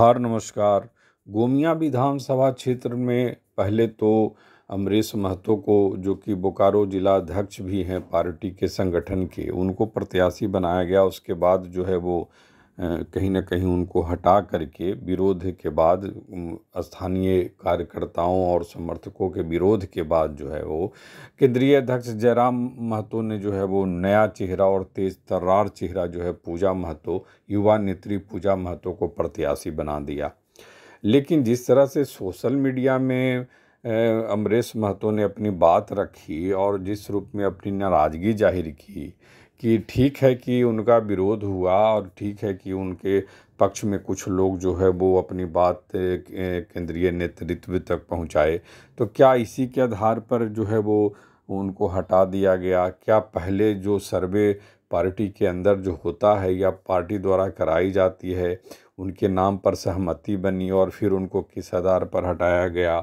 आभार नमस्कार गोमिया विधानसभा क्षेत्र में पहले तो अमरीश महतो को जो कि बोकारो जिला अध्यक्ष भी हैं पार्टी के संगठन के उनको प्रत्याशी बनाया गया उसके बाद जो है वो कहीं ना कहीं उनको हटा करके विरोध के बाद स्थानीय कार्यकर्ताओं और समर्थकों के विरोध के बाद जो है वो केंद्रीय अध्यक्ष जयराम महतो ने जो है वो नया चेहरा और तेज तर्रार चेहरा जो है पूजा महतो युवा नेत्री पूजा महतो को प्रत्याशी बना दिया लेकिन जिस तरह से सोशल मीडिया में अमरीश महतो ने अपनी बात रखी और जिस रूप में अपनी नाराज़गी जाहिर की कि ठीक है कि उनका विरोध हुआ और ठीक है कि उनके पक्ष में कुछ लोग जो है वो अपनी बात केंद्रीय नेतृत्व तक पहुंचाए तो क्या इसी के आधार पर जो है वो उनको हटा दिया गया क्या पहले जो सर्वे पार्टी के अंदर जो होता है या पार्टी द्वारा कराई जाती है उनके नाम पर सहमति बनी और फिर उनको किस आधार पर हटाया गया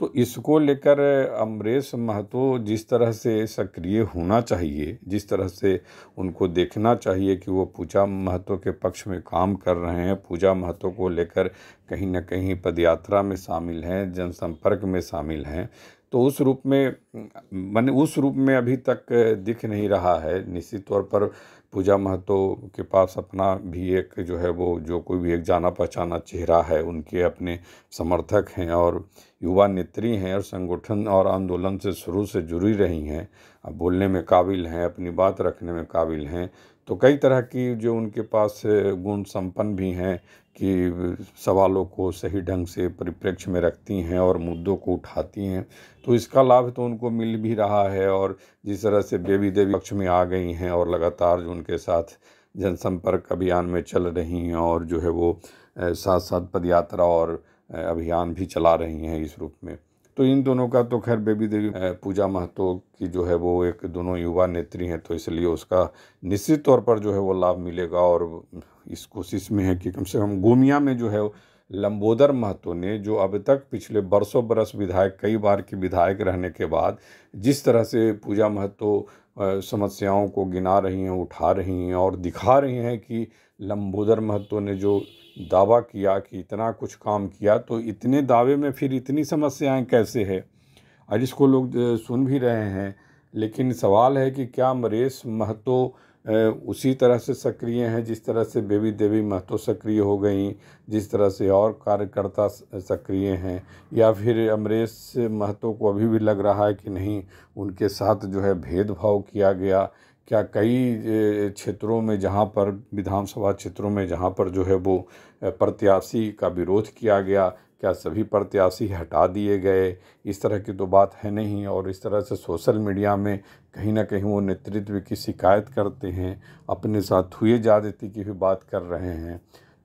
तो इसको लेकर अमरेश महतो जिस तरह से सक्रिय होना चाहिए जिस तरह से उनको देखना चाहिए कि वो पूजा महतो के पक्ष में काम कर रहे हैं पूजा महतो को लेकर कहीं ना कहीं पदयात्रा में शामिल हैं जनसंपर्क में शामिल हैं तो उस रूप में मैंने उस रूप में अभी तक दिख नहीं रहा है निश्चित तौर पर पूजा महतो के पास अपना भी एक जो है वो जो कोई भी एक जाना पहचाना चेहरा है उनके अपने समर्थक हैं और युवा नेत्री हैं और संगठन और आंदोलन से शुरू से जुड़ी रही हैं अब बोलने में काबिल हैं अपनी बात रखने में काबिल हैं तो कई तरह की जो उनके पास गुण संपन्न भी हैं कि सवालों को सही ढंग से परिप्रेक्ष्य में रखती हैं और मुद्दों को उठाती हैं तो इसका लाभ तो उनको को मिल भी रहा है और जिस तरह से बेबी देवी पक्ष में आ गई हैं और लगातार जो उनके साथ जनसंपर्क अभियान में चल रही हैं और जो है वो साथ साथ पदयात्रा और अभियान भी चला रही हैं इस रूप में तो इन दोनों का तो खैर बेबी देवी पूजा महतो की जो है वो एक दोनों युवा नेत्री हैं तो इसलिए उसका निश्चित तौर पर जो है वो लाभ मिलेगा और इस कोशिश में है कि कम से कम गोमिया में जो है लंबोदर महतो ने जो अब तक पिछले बरसों बरस विधायक कई बार के विधायक रहने के बाद जिस तरह से पूजा महतो समस्याओं को गिना रही हैं उठा रही हैं और दिखा रही हैं कि लंबोदर महतो ने जो दावा किया कि इतना कुछ काम किया तो इतने दावे में फिर इतनी समस्याएं कैसे है और इसको लोग सुन भी रहे हैं लेकिन सवाल है कि क्या मरेश महतो उसी तरह से सक्रिय हैं जिस तरह से बेबी देवी महतो सक्रिय हो गई जिस तरह से और कार्यकर्ता सक्रिय हैं या फिर अमरेश महतो को अभी भी लग रहा है कि नहीं उनके साथ जो है भेदभाव किया गया क्या कई क्षेत्रों में जहाँ पर विधानसभा क्षेत्रों में जहाँ पर जो है वो प्रत्याशी का विरोध किया गया क्या सभी प्रत्याशी हटा दिए गए इस तरह की तो बात है नहीं और इस तरह से सोशल मीडिया में कहीं ना कहीं वो नेतृत्व की शिकायत करते हैं अपने साथ हुए ज्यादती की भी बात कर रहे हैं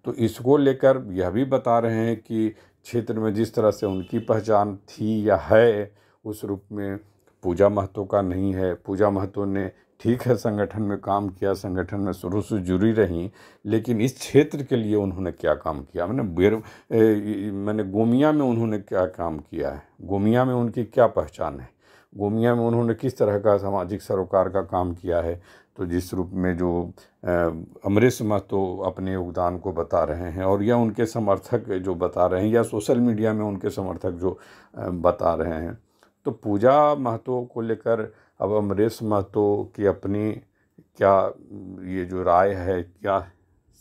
तो इसको लेकर यह भी बता रहे हैं कि क्षेत्र में जिस तरह से उनकी पहचान थी या है उस रूप में पूजा महतो का नहीं है पूजा महतो ने ठीक है संगठन में काम किया संगठन में शुरू से जुड़ी रहीं लेकिन इस क्षेत्र के लिए उन्होंने क्या काम किया मैंने बेर मैंने गोमिया में उन्होंने क्या काम किया है गोमिया में उनकी क्या पहचान है गोमिया में उन्होंने किस तरह का सामाजिक सरोकार का काम किया है तो जिस रूप में जो अमरीश महतो अपने योगदान को बता रहे हैं और या उनके समर्थक जो बता रहे हैं या सोशल मीडिया में उनके समर्थक जो बता रहे हैं तो पूजा महतो को लेकर अब अमरीश महतो की अपनी क्या ये जो राय है क्या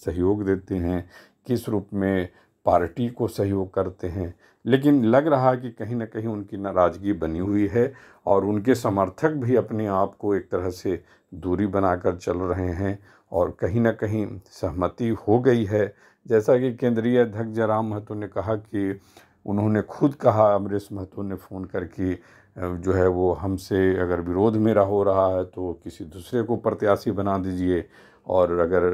सहयोग देते हैं किस रूप में पार्टी को सहयोग करते हैं लेकिन लग रहा है कि कहीं ना कहीं उनकी नाराज़गी बनी हुई है और उनके समर्थक भी अपने आप को एक तरह से दूरी बनाकर चल रहे हैं और कहीं ना कहीं सहमति हो गई है जैसा कि केंद्रीय अध्यक्ष जयराम महतो ने कहा कि उन्होंने खुद कहा अमरीश महतो ने फ़ोन करके जो है वो हमसे अगर विरोध मेरा हो रहा है तो किसी दूसरे को प्रत्याशी बना दीजिए और अगर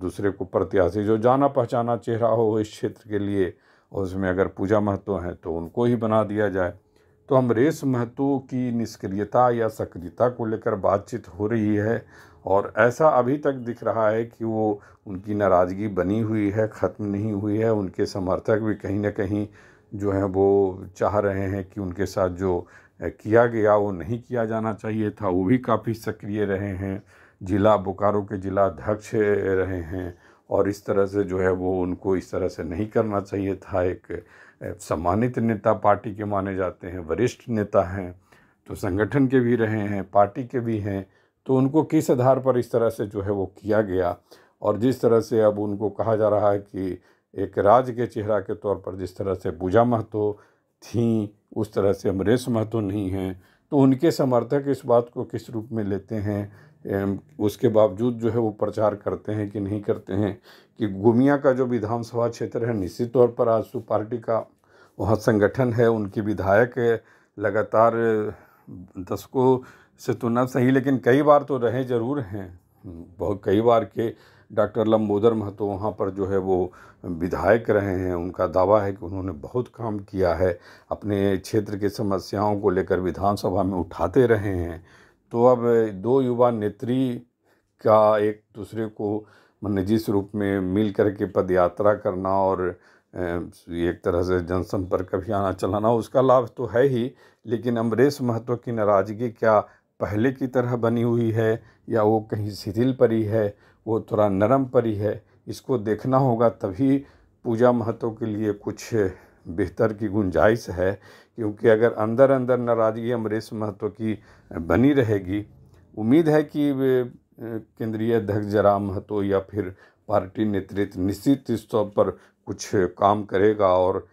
दूसरे को प्रत्याशी जो जाना पहचाना चेहरा हो इस क्षेत्र के लिए और उसमें अगर पूजा महतो हैं तो उनको ही बना दिया जाए तो अमरीश महतो की निष्क्रियता या सक्रियता को लेकर बातचीत हो रही है और ऐसा अभी तक दिख रहा है कि वो उनकी नाराज़गी बनी हुई है ख़त्म नहीं हुई है उनके समर्थक भी कहीं ना कहीं जो हैं वो चाह रहे हैं कि उनके साथ जो किया गया वो नहीं किया जाना चाहिए था वो भी काफ़ी सक्रिय रहे हैं जिला बोकारो के जिला अध्यक्ष रहे हैं और इस तरह से जो है वो उनको इस तरह से नहीं करना चाहिए था एक सम्मानित नेता पार्टी के माने जाते हैं वरिष्ठ नेता हैं तो संगठन के भी रहे हैं पार्टी के भी हैं तो उनको किस आधार पर इस तरह से जो है वो किया गया और जिस तरह से अब उनको कहा जा रहा है कि एक राज के चेहरा के तौर पर जिस तरह से पूजा महतो थी उस तरह से अमरेश महतो नहीं हैं तो उनके समर्थक इस बात को किस रूप में लेते हैं उसके बावजूद जो है वो प्रचार करते हैं कि नहीं करते हैं कि गुमिया का जो विधानसभा क्षेत्र है निश्चित तौर पर आजसू पार्टी का वहाँ संगठन है उनके विधायक लगातार दशकों से तो ना सही लेकिन कई बार तो रहे ज़रूर हैं बहुत कई बार के डॉक्टर लंबोदर महतो वहाँ पर जो है वो विधायक रहे हैं उनका दावा है कि उन्होंने बहुत काम किया है अपने क्षेत्र के समस्याओं को लेकर विधानसभा में उठाते रहे हैं तो अब दो युवा नेत्री का एक दूसरे को मैंने जिस रूप में मिल करके पद यात्रा करना और एक तरह से जनसंपर्क अभियान चलाना उसका लाभ तो है ही लेकिन अमरेश महतो की नाराज़गी क्या पहले की तरह बनी हुई है या वो कहीं शिथिल परी है वो थोड़ा नरम परी है इसको देखना होगा तभी पूजा महत्व के लिए कुछ बेहतर की गुंजाइश है क्योंकि अगर अंदर अंदर नाराज़गी अमरेश महत्व की बनी रहेगी उम्मीद है कि केंद्रीय अध्यक्ष जरा महतो या फिर पार्टी नेतृत्व निश्चित इस तौर पर कुछ काम करेगा और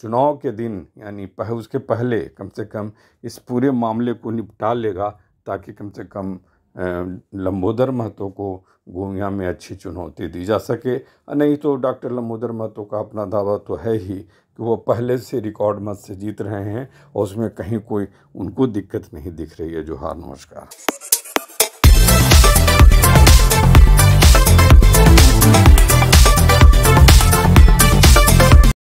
चुनाव के दिन यानी पह, उसके पहले कम से कम इस पूरे मामले को निपटा लेगा ताकि कम से कम लंबोदर महतो को गोमिया में अच्छी चुनौती दी जा सके नहीं तो डॉक्टर लंबोदर महतो का अपना दावा तो है ही कि वो पहले से रिकॉर्ड मत से जीत रहे हैं और उसमें कहीं कोई उनको दिक्कत नहीं दिख रही है जोहार नमस्कार